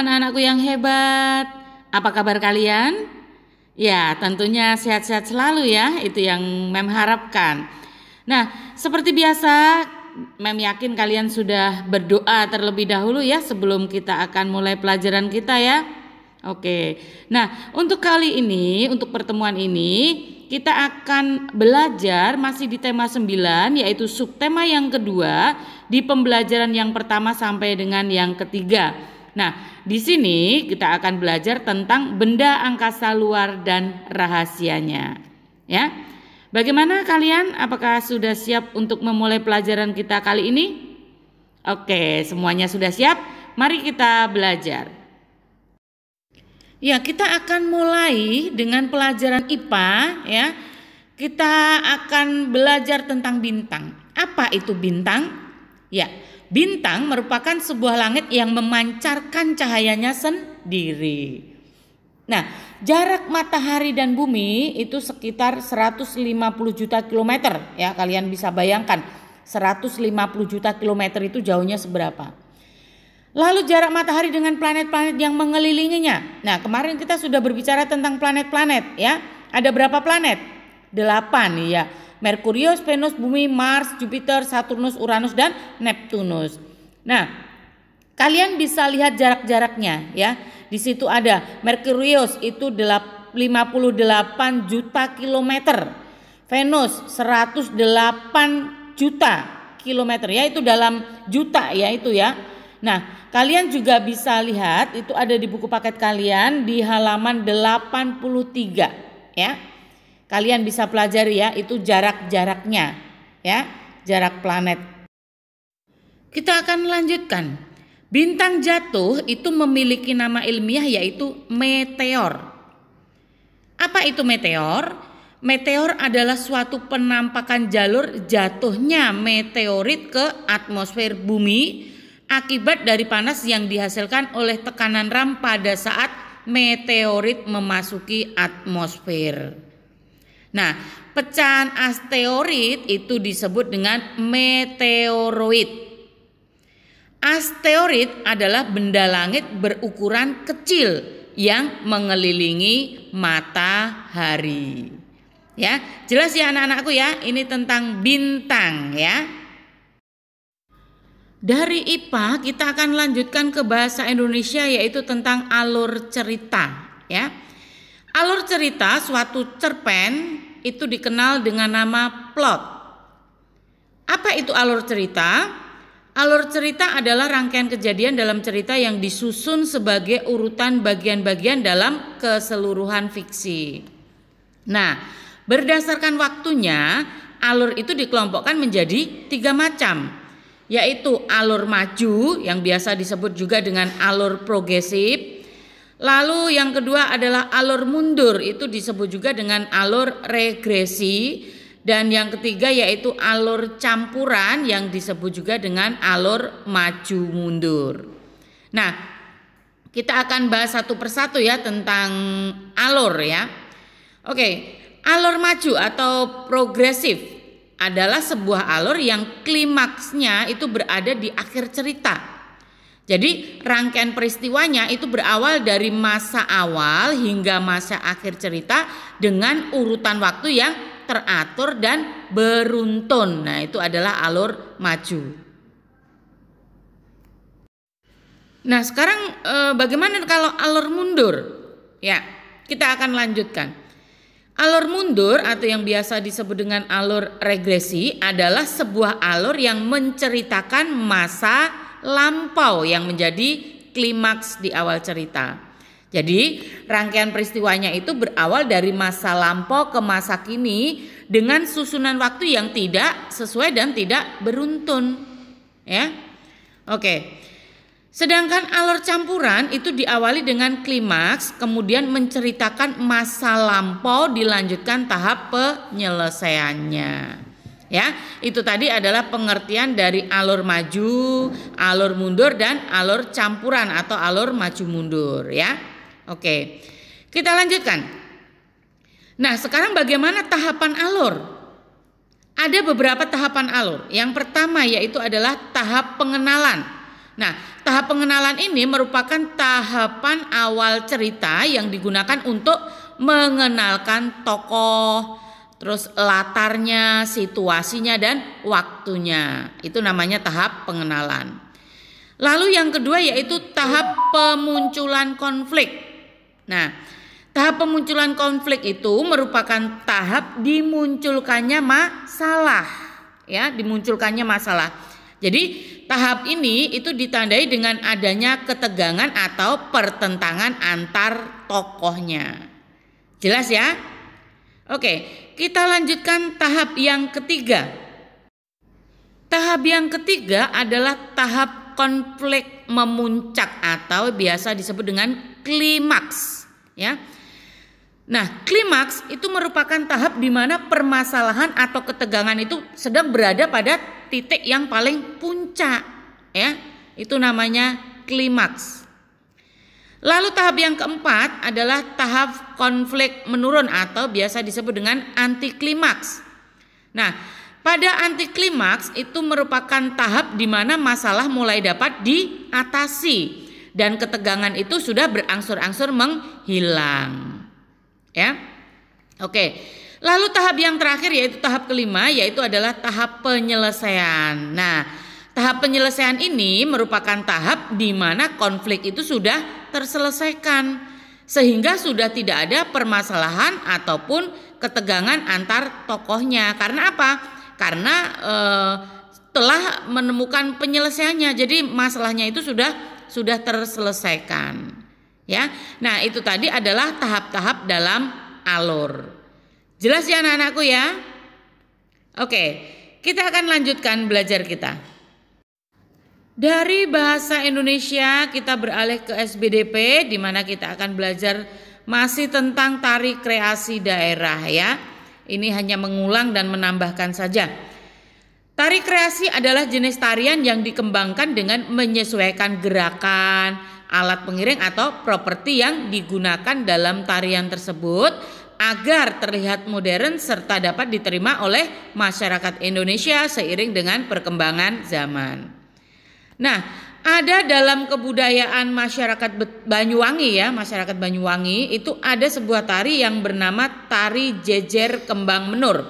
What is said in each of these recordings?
anak-anakku yang hebat. Apa kabar kalian? Ya, tentunya sehat-sehat selalu ya, itu yang Mem harapkan. Nah, seperti biasa, Mem yakin kalian sudah berdoa terlebih dahulu ya sebelum kita akan mulai pelajaran kita ya. Oke. Nah, untuk kali ini, untuk pertemuan ini, kita akan belajar masih di tema 9 yaitu subtema yang kedua di pembelajaran yang pertama sampai dengan yang ketiga. Nah, di sini kita akan belajar tentang benda angkasa luar dan rahasianya. Ya. Bagaimana kalian? Apakah sudah siap untuk memulai pelajaran kita kali ini? Oke, semuanya sudah siap? Mari kita belajar. Ya, kita akan mulai dengan pelajaran IPA ya. Kita akan belajar tentang bintang. Apa itu bintang? Ya, Bintang merupakan sebuah langit yang memancarkan cahayanya sendiri. Nah, jarak matahari dan bumi itu sekitar 150 juta kilometer ya, kalian bisa bayangkan 150 juta kilometer itu jauhnya seberapa. Lalu jarak matahari dengan planet-planet yang mengelilinginya. Nah, kemarin kita sudah berbicara tentang planet-planet ya. Ada berapa planet? Delapan ya. Merkurius, Venus, Bumi, Mars, Jupiter, Saturnus, Uranus dan Neptunus. Nah, kalian bisa lihat jarak-jaraknya ya. Di situ ada Merkurius itu 58 juta kilometer. Venus 108 juta kilometer ya itu dalam juta ya itu ya. Nah, kalian juga bisa lihat itu ada di buku paket kalian di halaman 83 ya. Kalian bisa pelajari ya, itu jarak-jaraknya ya, jarak planet. Kita akan lanjutkan. Bintang jatuh itu memiliki nama ilmiah yaitu meteor. Apa itu meteor? Meteor adalah suatu penampakan jalur jatuhnya meteorit ke atmosfer bumi akibat dari panas yang dihasilkan oleh tekanan RAM pada saat meteorit memasuki atmosfer. Nah, pecahan asteroid itu disebut dengan meteoroid. Asteroid adalah benda langit berukuran kecil yang mengelilingi matahari. Ya, jelas ya anak-anakku ya, ini tentang bintang ya. Dari IPA kita akan lanjutkan ke bahasa Indonesia yaitu tentang alur cerita ya. Alur cerita suatu cerpen itu dikenal dengan nama plot. Apa itu alur cerita? Alur cerita adalah rangkaian kejadian dalam cerita yang disusun sebagai urutan bagian-bagian dalam keseluruhan fiksi. Nah, berdasarkan waktunya, alur itu dikelompokkan menjadi tiga macam, yaitu alur maju yang biasa disebut juga dengan alur progresif, Lalu yang kedua adalah alur mundur, itu disebut juga dengan alur regresi dan yang ketiga yaitu alur campuran yang disebut juga dengan alur maju mundur. Nah, kita akan bahas satu persatu ya tentang alur ya. Oke, alur maju atau progresif adalah sebuah alur yang klimaksnya itu berada di akhir cerita jadi rangkaian peristiwanya itu berawal dari masa awal hingga masa akhir cerita dengan urutan waktu yang teratur dan beruntun. Nah, itu adalah alur maju. Nah, sekarang e, bagaimana kalau alur mundur? Ya, kita akan lanjutkan. Alur mundur atau yang biasa disebut dengan alur regresi adalah sebuah alur yang menceritakan masa lampau yang menjadi klimaks di awal cerita. Jadi rangkaian peristiwanya itu berawal dari masa lampau ke masa kini dengan susunan waktu yang tidak sesuai dan tidak beruntun. Ya. Oke. Sedangkan alur campuran itu diawali dengan klimaks, kemudian menceritakan masa lampau dilanjutkan tahap penyelesaiannya ya. Itu tadi adalah pengertian dari alur maju, alur mundur dan alur campuran atau alur maju mundur ya. Oke. Kita lanjutkan. Nah, sekarang bagaimana tahapan alur? Ada beberapa tahapan alur. Yang pertama yaitu adalah tahap pengenalan. Nah, tahap pengenalan ini merupakan tahapan awal cerita yang digunakan untuk mengenalkan tokoh, terus latarnya, situasinya, dan waktunya. Itu namanya tahap pengenalan. Lalu yang kedua yaitu tahap pemunculan konflik. Nah, tahap pemunculan konflik itu merupakan tahap dimunculkannya masalah, ya, dimunculkannya masalah. Jadi, tahap ini itu ditandai dengan adanya ketegangan atau pertentangan antar tokohnya. Jelas ya? Oke, kita lanjutkan tahap yang ketiga. Tahap yang ketiga adalah tahap konflik memuncak atau biasa disebut dengan klimaks, ya. Nah, klimaks itu merupakan tahap di mana permasalahan atau ketegangan itu sedang berada pada titik yang paling puncak, ya. Itu namanya klimaks. Lalu tahap yang keempat adalah tahap konflik menurun atau biasa disebut dengan antiklimaks. Nah, pada antiklimaks itu merupakan tahap di mana masalah mulai dapat diatasi dan ketegangan itu sudah berangsur-angsur menghilang. Ya. Oke. Lalu tahap yang terakhir yaitu tahap kelima yaitu adalah tahap penyelesaian. Nah, tahap penyelesaian ini merupakan tahap di mana konflik itu sudah terselesaikan sehingga sudah tidak ada permasalahan ataupun ketegangan antar tokohnya. Karena apa? Karena e, telah menemukan penyelesaiannya. Jadi masalahnya itu sudah sudah terselesaikan. Ya. Nah, itu tadi adalah tahap-tahap dalam alur. Jelas ya anak-anakku ya? Oke, kita akan lanjutkan belajar kita. Dari bahasa Indonesia kita beralih ke SBDP di mana kita akan belajar masih tentang tari kreasi daerah ya. Ini hanya mengulang dan menambahkan saja. Tari kreasi adalah jenis tarian yang dikembangkan dengan menyesuaikan gerakan, alat pengiring atau properti yang digunakan dalam tarian tersebut agar terlihat modern serta dapat diterima oleh masyarakat Indonesia seiring dengan perkembangan zaman. Nah, ada dalam kebudayaan masyarakat Banyuwangi ya, masyarakat Banyuwangi itu ada sebuah tari yang bernama tari jejer kembang menur.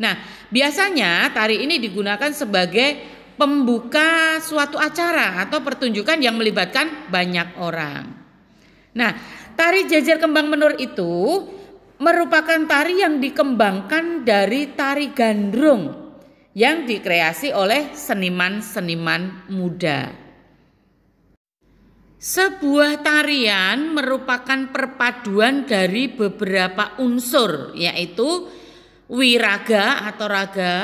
Nah, biasanya tari ini digunakan sebagai pembuka suatu acara atau pertunjukan yang melibatkan banyak orang. Nah, tari jejer kembang menur itu merupakan tari yang dikembangkan dari tari gandrung yang dikreasi oleh seniman-seniman muda. Sebuah tarian merupakan perpaduan dari beberapa unsur, yaitu wiraga atau raga,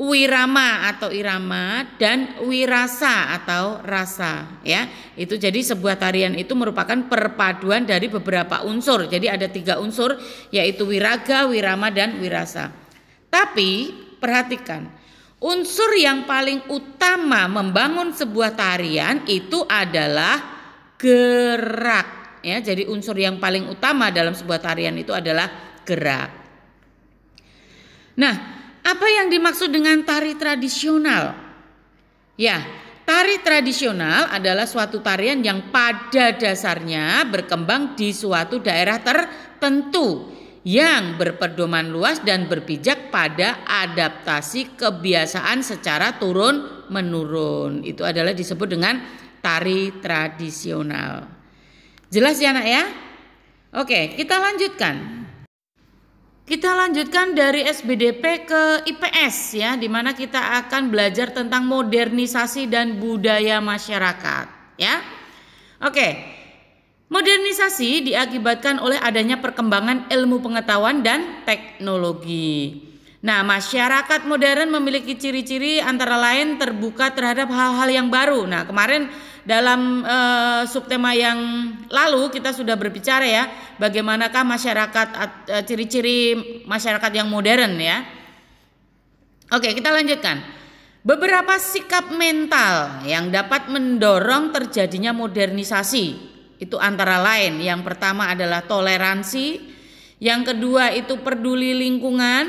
wirama atau irama dan wirasa atau rasa ya itu jadi sebuah tarian itu merupakan perpaduan dari beberapa unsur jadi ada tiga unsur yaitu wiraga wirama dan wirasa tapi perhatikan. Unsur yang paling utama membangun sebuah tarian itu adalah gerak. Ya, jadi unsur yang paling utama dalam sebuah tarian itu adalah gerak. Nah, apa yang dimaksud dengan tari tradisional? Ya, tari tradisional adalah suatu tarian yang pada dasarnya berkembang di suatu daerah tertentu yang berpedoman luas dan berpijak pada adaptasi kebiasaan secara turun menurun. Itu adalah disebut dengan tari tradisional. Jelas ya nak ya? Oke, kita lanjutkan. Kita lanjutkan dari SBDP ke IPS ya, di mana kita akan belajar tentang modernisasi dan budaya masyarakat ya. Oke. Modernisasi diakibatkan oleh adanya perkembangan ilmu pengetahuan dan teknologi. Nah, masyarakat modern memiliki ciri-ciri antara lain terbuka terhadap hal-hal yang baru. Nah, kemarin dalam e, subtema yang lalu kita sudah berbicara ya, bagaimanakah masyarakat eh, ciri-ciri masyarakat yang modern ya. Oke, kita lanjutkan. Beberapa sikap mental yang dapat mendorong terjadinya modernisasi itu antara lain, yang pertama adalah toleransi, yang kedua itu peduli lingkungan,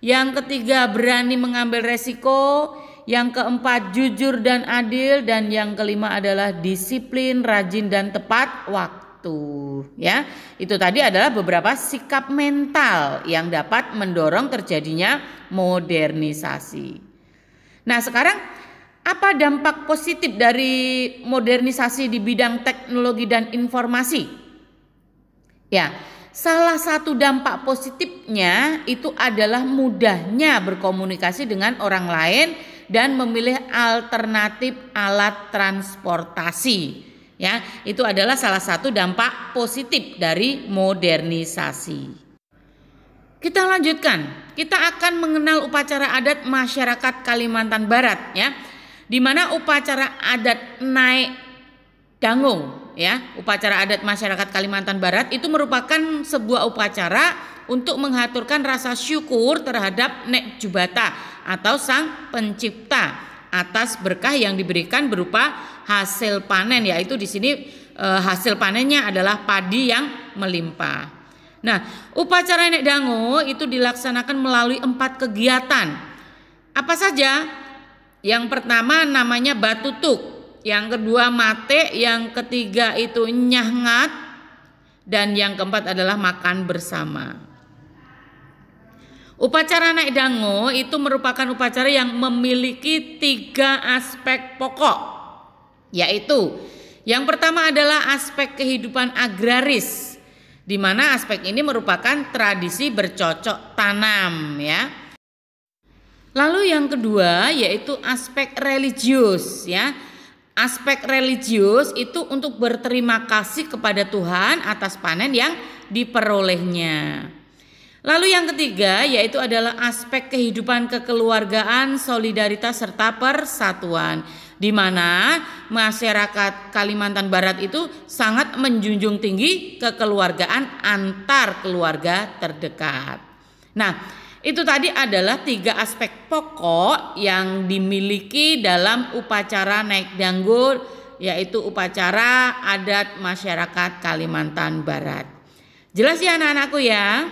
yang ketiga berani mengambil resiko, yang keempat jujur dan adil dan yang kelima adalah disiplin, rajin dan tepat waktu, ya. Itu tadi adalah beberapa sikap mental yang dapat mendorong terjadinya modernisasi. Nah, sekarang apa dampak positif dari modernisasi di bidang teknologi dan informasi? Ya, salah satu dampak positifnya itu adalah mudahnya berkomunikasi dengan orang lain dan memilih alternatif alat transportasi. Ya, itu adalah salah satu dampak positif dari modernisasi. Kita lanjutkan. Kita akan mengenal upacara adat masyarakat Kalimantan Barat ya di mana upacara adat naik dangung ya, upacara adat masyarakat Kalimantan Barat itu merupakan sebuah upacara untuk menghaturkan rasa syukur terhadap Nek Jubata atau sang pencipta atas berkah yang diberikan berupa hasil panen yaitu di sini e, hasil panennya adalah padi yang melimpah. Nah, upacara Nek Dango itu dilaksanakan melalui empat kegiatan. Apa saja? Yang pertama namanya batutuk, yang kedua mate, yang ketiga itu nyahngat, dan yang keempat adalah makan bersama. Upacara naik dango itu merupakan upacara yang memiliki tiga aspek pokok, yaitu yang pertama adalah aspek kehidupan agraris, di mana aspek ini merupakan tradisi bercocok tanam, ya Lalu yang kedua yaitu aspek religius ya. Aspek religius itu untuk berterima kasih kepada Tuhan atas panen yang diperolehnya. Lalu yang ketiga yaitu adalah aspek kehidupan kekeluargaan, solidaritas serta persatuan di mana masyarakat Kalimantan Barat itu sangat menjunjung tinggi kekeluargaan antar keluarga terdekat. Nah, itu tadi adalah tiga aspek pokok yang dimiliki dalam upacara naik danggul, yaitu upacara adat masyarakat Kalimantan Barat. Jelas ya anak-anakku ya?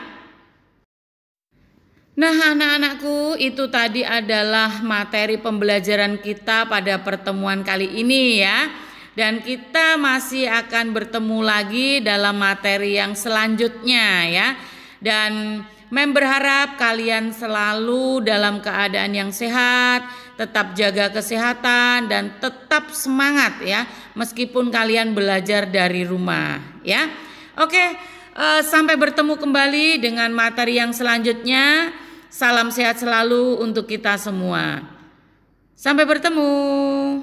Nah anak-anakku itu tadi adalah materi pembelajaran kita pada pertemuan kali ini ya. Dan kita masih akan bertemu lagi dalam materi yang selanjutnya ya. Dan Mem berharap kalian selalu dalam keadaan yang sehat, tetap jaga kesehatan dan tetap semangat ya, meskipun kalian belajar dari rumah ya. Oke, e, sampai bertemu kembali dengan materi yang selanjutnya. Salam sehat selalu untuk kita semua. Sampai bertemu.